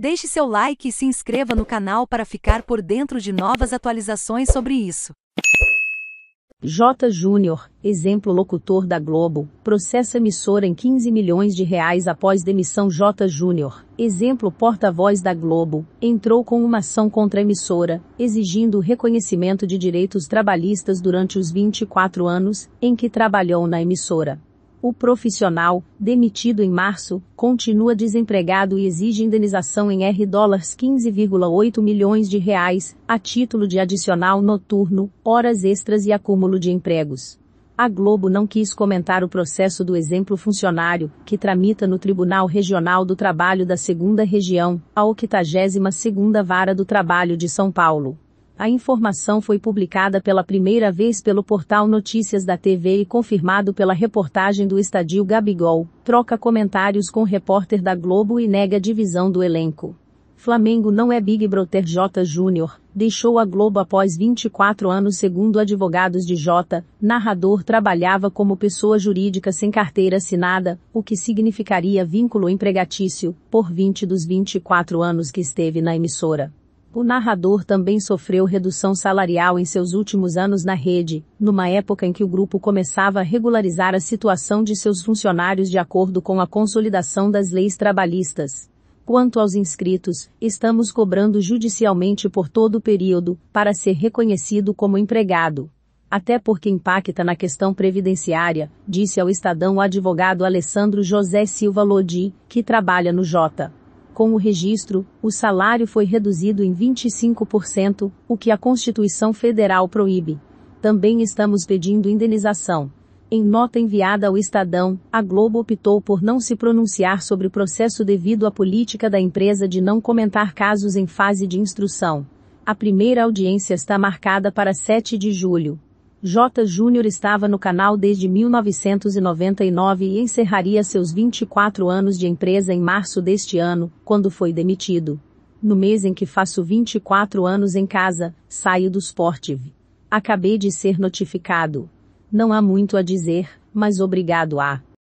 Deixe seu like e se inscreva no canal para ficar por dentro de novas atualizações sobre isso. J. Júnior, exemplo locutor da Globo, processa emissora em 15 milhões de reais após demissão J. Júnior, exemplo porta-voz da Globo, entrou com uma ação contra a emissora, exigindo o reconhecimento de direitos trabalhistas durante os 24 anos em que trabalhou na emissora. O profissional, demitido em março, continua desempregado e exige indenização em R$ 15,8 milhões de reais, a título de adicional noturno, horas extras e acúmulo de empregos. A Globo não quis comentar o processo do exemplo funcionário, que tramita no Tribunal Regional do Trabalho da 2 Região, a 82ª Vara do Trabalho de São Paulo. A informação foi publicada pela primeira vez pelo portal Notícias da TV e confirmado pela reportagem do Estadio Gabigol, troca comentários com repórter da Globo e nega divisão do elenco. Flamengo não é Big Brother J. Júnior, deixou a Globo após 24 anos segundo advogados de J. Narrador trabalhava como pessoa jurídica sem carteira assinada, o que significaria vínculo empregatício, por 20 dos 24 anos que esteve na emissora. O narrador também sofreu redução salarial em seus últimos anos na rede, numa época em que o grupo começava a regularizar a situação de seus funcionários de acordo com a consolidação das leis trabalhistas. Quanto aos inscritos, estamos cobrando judicialmente por todo o período, para ser reconhecido como empregado. Até porque impacta na questão previdenciária, disse ao Estadão o advogado Alessandro José Silva Lodi, que trabalha no J. Com o registro, o salário foi reduzido em 25%, o que a Constituição Federal proíbe. Também estamos pedindo indenização. Em nota enviada ao Estadão, a Globo optou por não se pronunciar sobre o processo devido à política da empresa de não comentar casos em fase de instrução. A primeira audiência está marcada para 7 de julho. J. Júnior estava no canal desde 1999 e encerraria seus 24 anos de empresa em março deste ano, quando foi demitido. No mês em que faço 24 anos em casa, saio do Sportive. Acabei de ser notificado. Não há muito a dizer, mas obrigado a